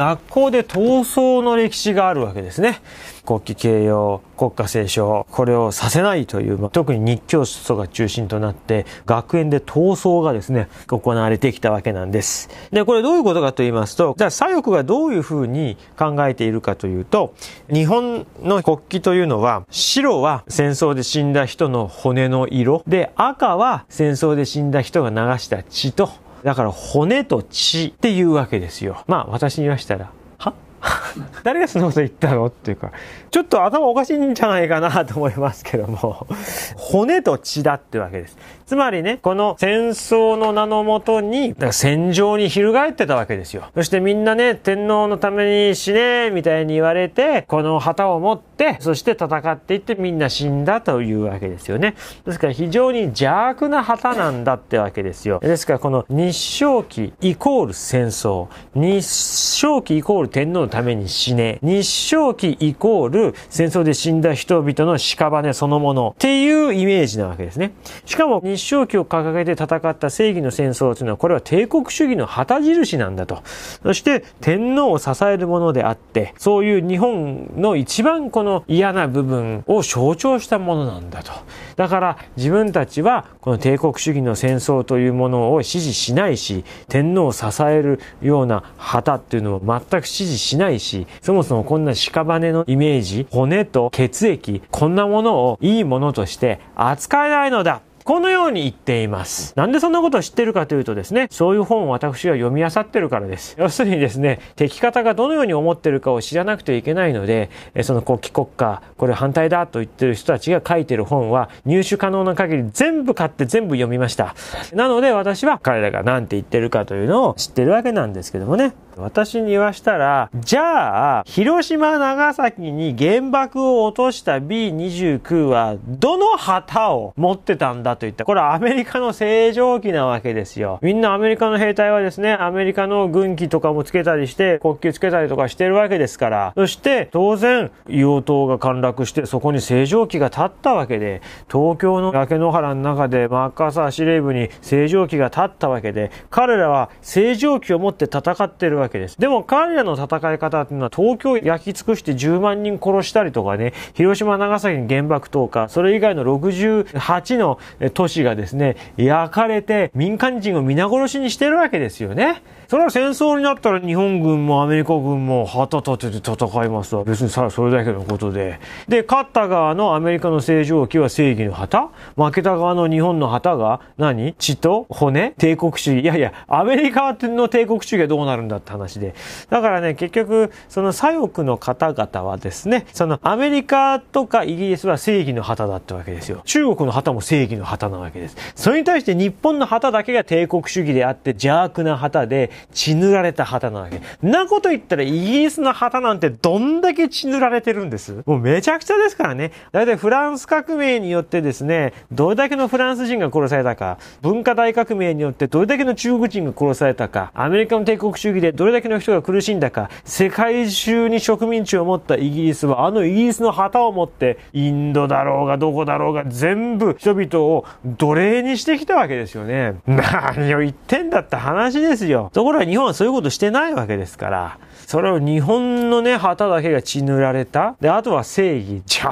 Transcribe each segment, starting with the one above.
学校で闘争の歴史があるわけですね。国旗掲揚、国家斉唱、これをさせないという、特に日教室とか中心となって、学園で闘争がですね、行われてきたわけなんです。で、これどういうことかと言いますと、じゃあ左翼がどういうふうに考えているかというと、日本の国旗というのは、白は戦争で死んだ人の骨の色、で、赤は戦争で死んだ人が流した血と、だから骨と血っていうわけですよ。まあ私に言わしたら、は 誰がそんなこと言ったのっていうか、ちょっと頭おかしいんじゃないかなと思いますけども、骨と血だってわけです。つまりね、この戦争の名のもとに、戦場に翻ってたわけですよ。そしてみんなね、天皇のために死ね、みたいに言われて、この旗を持って、そして戦っていってみんな死んだというわけですよね。ですから非常に邪悪な旗なんだってわけですよ。ですからこの日照期イコール戦争、日照期イコール天皇のために死ね、日照期イコール戦争で死んだ人々の屍そのものっていうイメージなわけですね。しかも日勝旗を掲げて戦った正義の戦争というのは、これは帝国主義の旗印なんだと。そして、天皇を支えるものであって、そういう日本の一番この嫌な部分を象徴したものなんだと。だから、自分たちは、この帝国主義の戦争というものを支持しないし、天皇を支えるような旗っていうのを全く支持しないし、そもそもこんな屍のイメージ、骨と血液、こんなものをいいものとして扱えないのだこのように言っています。なんでそんなことを知ってるかというとですね、そういう本を私は読み漁ってるからです。要するにですね、敵方がどのように思ってるかを知らなくてはいけないので、その国旗国家、これ反対だと言ってる人たちが書いてる本は入手可能な限り全部買って全部読みました。なので私は彼らが何て言ってるかというのを知ってるわけなんですけどもね。私に言わしたら、じゃあ、広島、長崎に原爆を落とした B29 は、どの旗を持ってたんだと言った。これアメリカの正常期なわけですよ。みんなアメリカの兵隊はですね、アメリカの軍旗とかもつけたりして、国旗つけたりとかしてるわけですから。そして、当然、硫黄島が陥落して、そこに正常期が立ったわけで、東京の焼け野原の中で、マッカーサー司令部に正常期が立ったわけで、彼らは正常期を持って戦ってるわけけです。でも彼らの戦い方っていうのは東京焼き尽くして10万人殺したりとかね、広島、長崎に原爆投下、それ以外の68の都市がですね、焼かれて民間人を皆殺しにしてるわけですよね。それは戦争になったら日本軍もアメリカ軍も旗立てて戦いますわ。別にさ、それだけのことで。で、勝った側のアメリカの正常期は正義の旗負けた側の日本の旗が何血と骨帝国主義。いやいや、アメリカの帝国主義はどうなるんだって話で。だからね、結局、その左翼の方々はですね、そのアメリカとかイギリスは正義の旗だったわけですよ。中国の旗も正義の旗なわけです。それに対して日本の旗だけが帝国主義であって邪悪な旗で血塗られた旗なわけ。なこと言ったらイギリスの旗なんてどんだけ血塗られてるんですもうめちゃくちゃですからね。だいたいフランス革命によってですね、どれだけのフランス人が殺されたか、文化大革命によってどれだけの中国人が殺されたか、アメリカの帝国主義でどれだけの人が苦しんだか、世界中に植民地を持ったイギリスは、あのイギリスの旗を持って、インドだろうがどこだろうが全部人々を奴隷にしてきたわけですよね。何を言ってんだって話ですよ。ところが日本はそういうことしてないわけですから、それを日本のね、旗だけが血塗られた。で、あとは正義。冗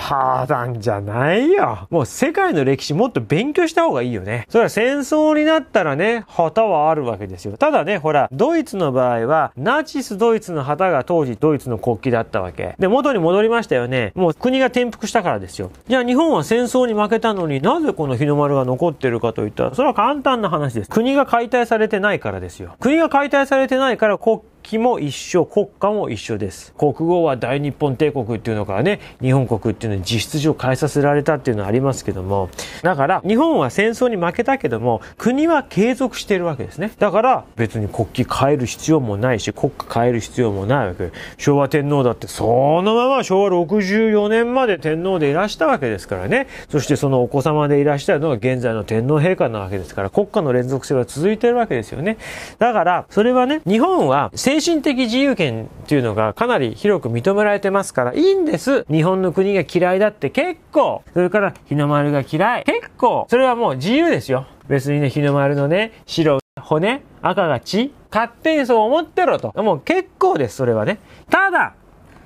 談じゃないよ。もう世界の歴史もっと勉強した方がいいよね。それは戦争になったらね、旗はあるわけですよ。ただね、ほら、ドイツの場合は、は、ナチスドイツの旗が当時ドイツの国旗だったわけ。で、元に戻りましたよね。もう国が転覆したからですよ。じゃあ日本は戦争に負けたのになぜこの日の丸が残ってるかといったら、それは簡単な話です。国が解体されてないからですよ。国が解体されてないから国国も一緒、国家も一緒です。国語は大日本帝国っていうのからね、日本国っていうのに実質上変えさせられたっていうのはありますけども、だから日本は戦争に負けたけども、国は継続してるわけですね。だから別に国旗変える必要もないし、国家変える必要もないわけ。昭和天皇だってそのまま昭和64年まで天皇でいらしたわけですからね。そしてそのお子様でいらしたのが現在の天皇陛下なわけですから、国家の連続性は続いてるわけですよね。だから、それはね、日本は精神的自由権っていうのがかなり広く認められてますから、いいんです。日本の国が嫌いだって結構。それから日の丸が嫌い。結構。それはもう自由ですよ。別にね、日の丸のね、白、骨、赤が血。勝手にそう思ってろと。もう結構です、それはね。ただ、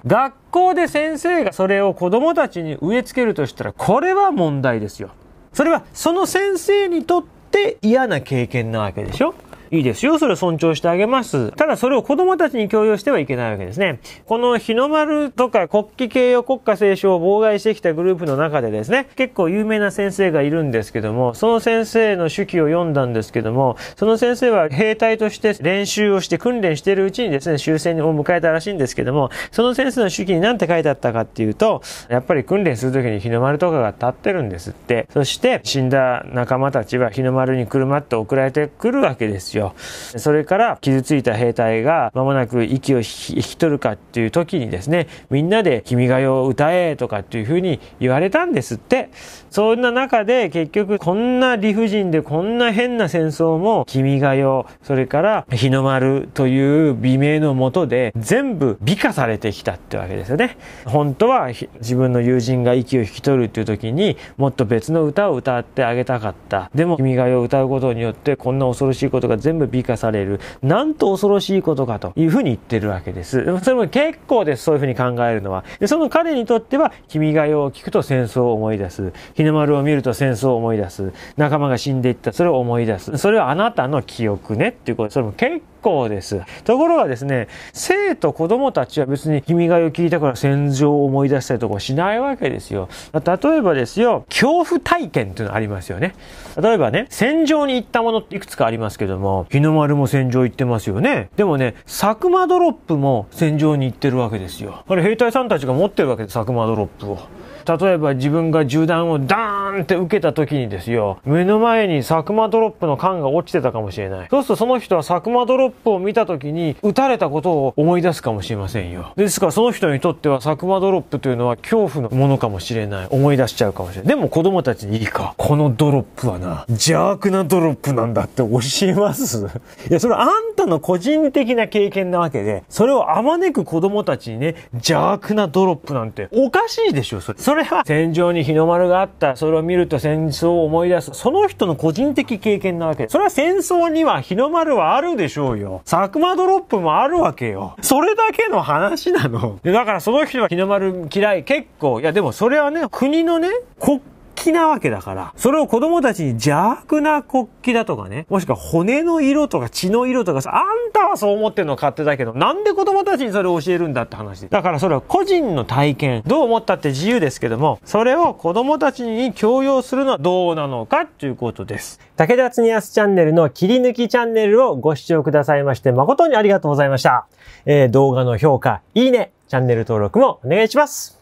学校で先生がそれを子供たちに植え付けるとしたら、これは問題ですよ。それは、その先生にとって嫌な経験なわけでしょいいですよ。それを尊重してあげます。ただそれを子供たちに強要してはいけないわけですね。この日の丸とか国旗形容国家斉唱を妨害してきたグループの中でですね、結構有名な先生がいるんですけども、その先生の手記を読んだんですけども、その先生は兵隊として練習をして訓練しているうちにですね、終戦を迎えたらしいんですけども、その先生の手記に何て書いてあったかっていうと、やっぱり訓練する時に日の丸とかが立ってるんですって。そして、死んだ仲間たちは日の丸に車って送られてくるわけですよ。よ。それから傷ついた兵隊が間もなく息を引き取るかっていう時にですね、みんなで君が代を歌えとかっていうふうに言われたんですって。そんな中で結局こんな理不尽でこんな変な戦争も君が代、それから日の丸という美名のもとで全部美化されてきたってわけですよね。本当は自分の友人が息を引き取るっていう時にもっと別の歌を歌ってあげたかった。でも君が代を歌うことによってこんな恐ろしいことが全部全部美化される。なんと恐ろしいことかというふうに言ってるわけです。それも結構です。そういうふうに考えるのは。でその彼にとっては、君が代を聞くと戦争を思い出す。日の丸を見ると戦争を思い出す。仲間が死んでいった。それを思い出す。それはあなたの記憶ねっていうこと。それも結構です。ところがですね、生徒、子供たちは別に君が代を聞いたから戦場を思い出したりとかしないわけですよ。例えばですよ、恐怖体験っていうのありますよね。例えばね、戦場に行ったものっていくつかありますけども、日の丸も戦場行ってますよね。でもね、佐久間ドロップも戦場に行ってるわけですよ。あれ兵隊さんたちが持ってるわけです、佐久間ドロップを。例えば自分が銃弾をダーンって受けた時にですよ、目の前に佐久間ドロップの缶が落ちてたかもしれない。そうするとその人は佐久間ドロプを見た時に撃たれたことを思い出すかもしれませんよ。ですからその人にとっては佐久間ドロップというのは恐怖のものかもしれない。思い出しちゃうかもしれない。でも子供たちにいいか。このドロップはな、邪悪なドロップなんだって教えます。いや、それあんたの個人的な経験なわけで、それをあまねく子供たちにね、邪悪なドロップなんておかしいでしょ、それ。それは戦場に日の丸があった、それを見ると戦争を思い出す。その人の個人的経験なわけで。それは戦争には日の丸はあるでしょうよ。よ。サクマドロップもあるわけよ。それだけの話なの。で、だからその人は日の丸嫌い。結構、いやでもそれはね、国のね、国気なわけだから、それを子供たちに邪悪な国旗だとかね、もしくは骨の色とか血の色とかさ、あんたはそう思ってんの勝手だけど、なんで子供たちにそれを教えるんだって話だからそれは個人の体験、どう思ったって自由ですけども、それを子供たちに強要するのはどうなのかっていうことです。武田つにやすチャンネルの切り抜きチャンネルをご視聴くださいまして、誠にありがとうございました。えー、動画の評価、いいね、チャンネル登録もお願いします。